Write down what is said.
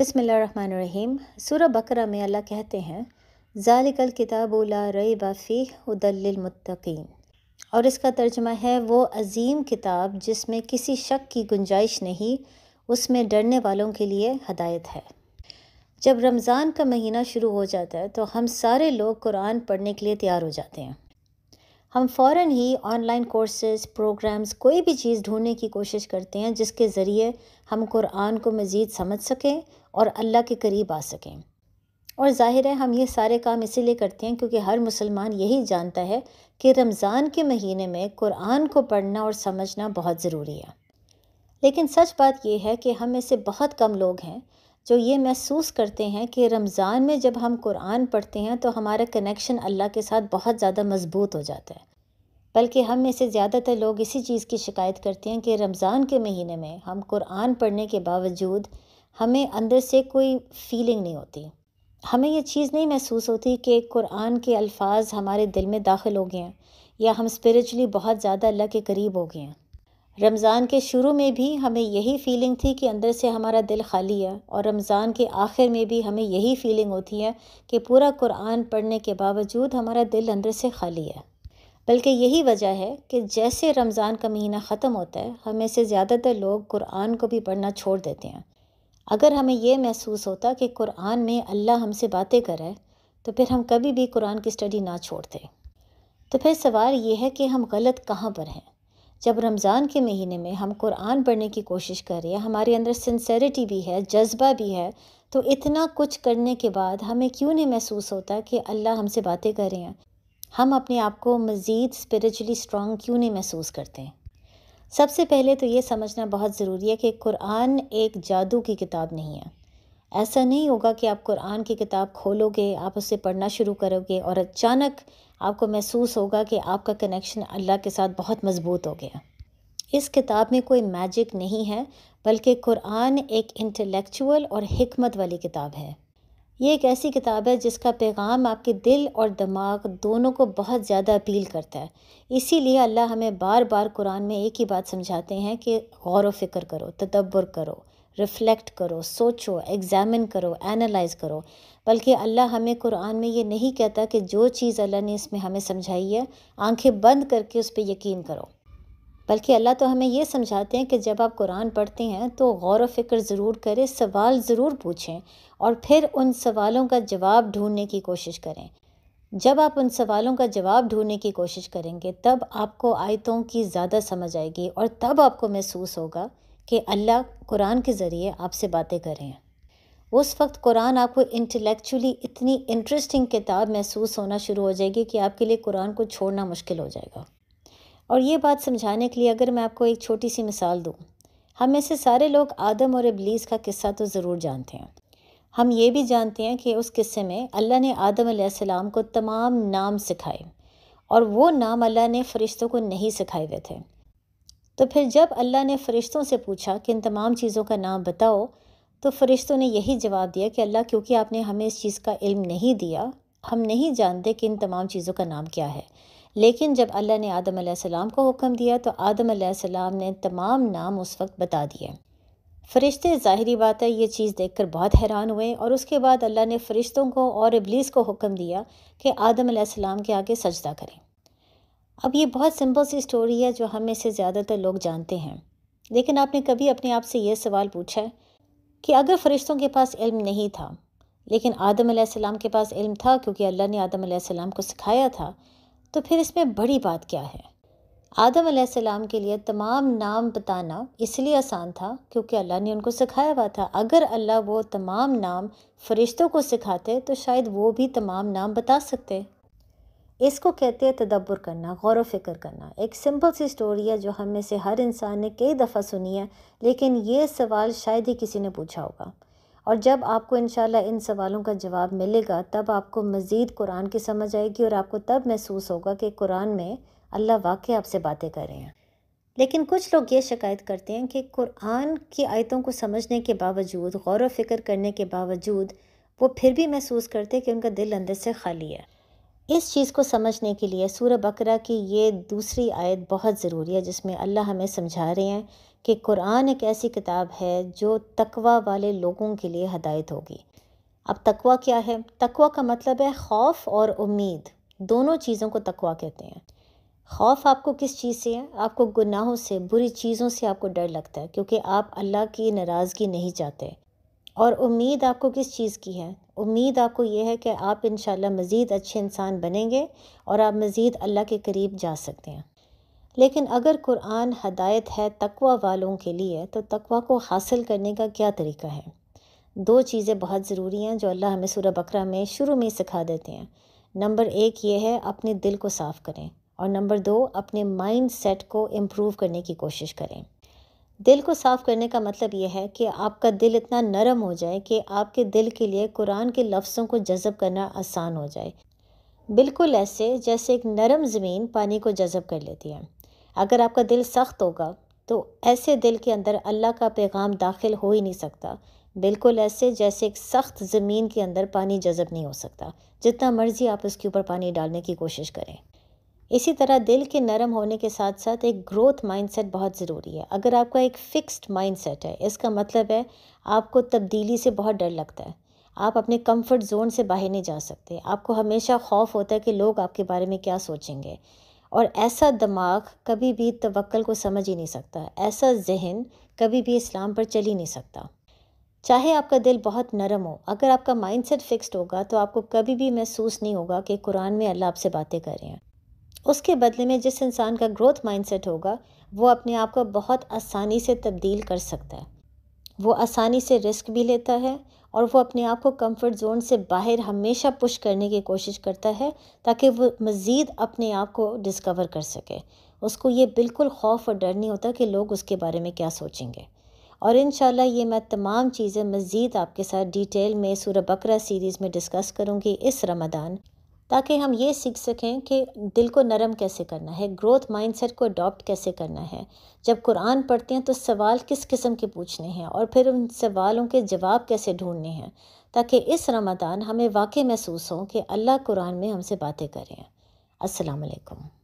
बसमीम सूर बकरा में अल्लाह कहते हैं ज़ालिकल उला रई बाफ़ी उदलमतकीन और इसका तर्जमा है वो अजीम किताब जिसमें किसी शक की गुंजाइश नहीं उसमें डरने वालों के लिए हदायत है जब रमज़ान का महीना शुरू हो जाता है तो हम सारे लोग कुरान पढ़ने के लिए तैयार हो जाते हैं हम फ़ौर ही ऑनलाइन कोर्सेज प्रोग्राम्स कोई भी चीज़ ढूंढने की कोशिश करते हैं जिसके ज़रिए हम कुरान को मज़ीद समझ सकें और अल्लाह के करीब आ सकें और ज़ाहिर है हम ये सारे काम इसीलिए करते हैं क्योंकि हर मुसलमान यही जानता है कि रमज़ान के महीने में कुरान को पढ़ना और समझना बहुत ज़रूरी है लेकिन सच बात यह है कि हम में से बहुत कम लोग हैं जो ये महसूस करते हैं कि रमज़ान में जब हम कुरान पढ़ते हैं तो हमारा कनेक्शन अल्लाह के साथ बहुत ज़्यादा मज़बूत हो जाता है बल्कि हम में से ज़्यादातर लोग इसी चीज़ की शिकायत करते हैं कि रमज़ान के महीने में हम कुरान पढ़ने के बावजूद हमें अंदर से कोई फीलिंग नहीं होती हमें यह चीज़ नहीं महसूस होती कि कुरान के अल्फाज हमारे दिल में दाखिल हो गए हैं या हम स्पिरिचुअली बहुत ज़्यादा अल्लाह के करीब हो गए हैं रमज़ान के शुरू में भी हमें यही फीलिंग थी कि अंदर से हमारा दिल खाली है और रमज़ान के आखिर में भी हमें यही फीलिंग होती है कि पूरा कुरान पढ़ने के बावजूद हमारा दिल अंदर से खाली है बल्कि यही वजह है कि जैसे रमज़ान का महीना ख़त्म होता है हमें से ज़्यादातर लोग कुरान को भी पढ़ना छोड़ देते हैं अगर हमें यह महसूस होता कि कुरान में अल्लाह हमसे बातें करे तो फिर हम कभी भी कुरान की स्टडी ना छोड़ते तो फिर सवाल ये है कि हम गलत कहाँ पर हैं जब रमज़ान के महीने में हम कुरान पढ़ने की कोशिश कर रहे हैं हमारे अंदर सिंसेरिटी भी है जज्बा भी है तो इतना कुछ करने के बाद हमें क्यों नहीं महसूस होता कि अल्लाह हमसे बातें कर रहे हैं हम अपने आप को मज़ीद स्पिरिचुअली स्ट्रॉन्ग क्यों नहीं महसूस करते हैं सबसे पहले तो ये समझना बहुत ज़रूरी है कि कुरान एक जादू की किताब नहीं है ऐसा नहीं होगा कि आप कुरान की किताब खोलोगे आप उसे पढ़ना शुरू करोगे और अचानक आपको महसूस होगा कि आपका कनेक्शन अल्लाह के साथ बहुत मज़बूत हो गया इस किताब में कोई मैजिक नहीं है बल्कि कुरान एक इंटेलेक्चुअल और हमत वाली किताब है ये एक ऐसी किताब है जिसका पैगाम आपके दिल और दिमाग दोनों को बहुत ज़्यादा अपील करता है इसीलिए अल्लाह हमें बार बार कुरान में एक ही बात समझाते हैं कि गौर व फिक्र करो तदब्बर करो रिफ़्लेक्ट करो सोचो एग्ज़ामिन करो एनालाइज करो बल्कि अल्लाह हमें कुरान में ये नहीं कहता कि जो चीज़ अल्लाह ने इसमें हमें समझाई है आंखें बंद करके उस पर यकीन करो बल्कि अल्लाह तो हमें ये समझाते हैं कि जब आप कुरान पढ़ते हैं तो गौर व फिक्र ज़रूर करें सवाल ज़रूर पूछें और फिर उन सवालों का जवाब ढूंढने की कोशिश करें जब आप उन सवालों का जवाब ढूंढने की कोशिश करेंगे तब आपको आयतों की ज़्यादा समझ आएगी और तब आपको महसूस होगा कि अल्लाह कुरान के ज़रिए आपसे बातें करें उस वक्त कुरान आपको इंटेलेक्चुअली इतनी इंटरेस्टिंग किताब महसूस होना शुरू हो जाएगी कि आपके लिए कुरान को छोड़ना मुश्किल हो जाएगा और ये बात समझाने के लिए अगर मैं आपको एक छोटी सी मिसाल दूँ हम में से सारे लोग आदम और इबलीस का किस्सा तो ज़रूर जानते हैं हम ये भी जानते हैं कि उस किस्से में अल्लाह ने आदम सलाम को तमाम नाम सिखाए और वो नाम अल्लाह ने फ़रिश्तों को नहीं सिखाए हुए थे तो फिर जब अल्लाह ने फ़रिश्तों से पूछा कि इन तमाम चीज़ों का नाम बताओ तो फ़रिश्तों ने यही जवाब दिया कि अल्लाह क्योंकि आपने हमें इस चीज़ का इल्म नहीं दिया हम नहीं जानते कि इन तमाम चीज़ों का नाम क्या है लेकिन जब अल्लाह ने आदम सलाम को हुक्म दिया तो आदम सलाम ने तमाम नाम उस वक्त बता दिए फ़रिश्ते ज़ाहरी बात है ये चीज़ देखकर बहुत हैरान हुए और उसके बाद अल्लाह ने फ़रिश्तों को और इबलीस को हुक्म दिया कि आदम सलाम के आगे सजदा करें अब ये बहुत सिंपल सी स्टोरी है जो में से ज़्यादातर लोग जानते हैं लेकिन आपने कभी अपने आप से ये सवाल पूछा है कि अगर फरिश्तों के पास इल्म नहीं था लेकिन आदम सलाम के पास इल्म था क्योंकि अल्लाह ने आदम सलाम को सिखाया था तो फिर इसमें बड़ी बात क्या है आदम सलाम के लिए तमाम नाम बताना इसलिए आसान था क्योंकि अल्लाह ने उनको सिखाया हुआ था अगर अल्लाह वो तमाम नाम फरिश्तों को सिखाते तो शायद वो भी तमाम नाम बता सकते इसको कहते हैं तदब्बर करना गौर फिक्र करना एक सिंपल सी स्टोरी है जो हम में से हर इंसान ने कई दफ़ा सुनी है लेकिन ये सवाल शायद ही किसी ने पूछा होगा और जब आपको इन इन सवालों का जवाब मिलेगा तब आपको मज़ीद कुरान की समझ आएगी और आपको तब महसूस होगा कि कुरान में अल्लाह वाकई आपसे बातें कर रहे हैं लेकिन कुछ लोग ये शिकायत करते हैं कि कुरान की आयतों को समझने के बावजूद गौर व फिक्र करने के बावजूद वो फिर भी महसूस करते हैं कि उनका दिल अंदर से खाली है इस चीज़ को समझने के लिए सूर बकरा की ये दूसरी आयत बहुत ज़रूरी है जिसमें अल्लाह हमें समझा रहे हैं कि कुरान एक ऐसी किताब है जो तकवा वाले लोगों के लिए हदायत होगी अब तकवा क्या है तकवा का मतलब है खौफ और उम्मीद दोनों चीज़ों को तकवा कहते हैं खौफ आपको किस चीज़ से है आपको गुनाहों से बुरी चीज़ों से आपको डर लगता है क्योंकि आप अल्लाह की नाराज़गी नहीं चाहते और उम्मीद आपको किस चीज़ की है उम्मीद आपको ये है कि आप इन मज़ीद अच्छे इंसान बनेंगे और आप मज़ीद अल्लाह के करीब जा सकते हैं लेकिन अगर कुरान हदायत है तकवा वालों के लिए तो तकवा को हासिल करने का क्या तरीका है दो चीज़ें बहुत ज़रूरी हैं जो अल्लाह हमें सूर बकरा में शुरू में सिखा देते हैं नंबर एक ये है अपने दिल को साफ़ करें और नंबर दो अपने माइंड सेट को इम्प्रूव करने की कोशिश करें दिल को साफ़ करने का मतलब यह है कि आपका दिल इतना नरम हो जाए कि आपके दिल के लिए कुरान के लफ्ज़ों को जज़ब करना आसान हो जाए बिल्कुल ऐसे जैसे एक नरम ज़मीन पानी को जज़ब कर लेती है अगर आपका दिल सख्त होगा तो ऐसे दिल के अंदर अल्लाह का पैगाम दाखिल हो ही नहीं सकता बिल्कुल ऐसे जैसे एक सख्त ज़मीन के अंदर पानी जज़ब नहीं हो सकता जितना मर्ज़ी आप उसके ऊपर पानी डालने की कोशिश करें इसी तरह दिल के नरम होने के साथ साथ एक ग्रोथ माइंडसेट बहुत ज़रूरी है अगर आपका एक फ़िक्स्ड माइंडसेट है इसका मतलब है आपको तब्दीली से बहुत डर लगता है आप अपने कंफर्ट जोन से बाहर नहीं जा सकते आपको हमेशा खौफ होता है कि लोग आपके बारे में क्या सोचेंगे और ऐसा दिमाग कभी भी तवक्ल को समझ ही नहीं सकता ऐसा जहन कभी भी इस्लाम पर चल ही नहीं सकता चाहे आपका दिल बहुत नरम हो अगर आपका माइंडसेट फिक्स्ड होगा तो आपको कभी भी महसूस नहीं होगा कि कुरान में अल्लाह आपसे बातें कर रहे हैं उसके बदले में जिस इंसान का ग्रोथ माइंडसेट होगा वो अपने आप को बहुत आसानी से तब्दील कर सकता है वो आसानी से रिस्क भी लेता है और वो अपने आप को कंफर्ट जोन से बाहर हमेशा पुश करने की कोशिश करता है ताकि वो मज़ीद अपने आप को डिस्कवर कर सके उसको ये बिल्कुल खौफ और डर नहीं होता कि लोग उसके बारे में क्या सोचेंगे और इन ये मैं तमाम चीज़ें मज़ीद आपके साथ डिटेल में सूर बकरा सीरीज़ में डिस्कस करूँगी इस रमदान ताकि हम ये सीख सकें कि दिल को नरम कैसे करना है ग्रोथ माइंडसेट को अडॉप्ट कैसे करना है जब कुरान पढ़ते हैं तो सवाल किस किस्म के पूछने हैं और फिर उन सवालों के जवाब कैसे ढूंढने हैं ताकि इस रमदान हमें वाकई महसूस हो कि अल्लाह कुरान में हमसे बातें करें असलकम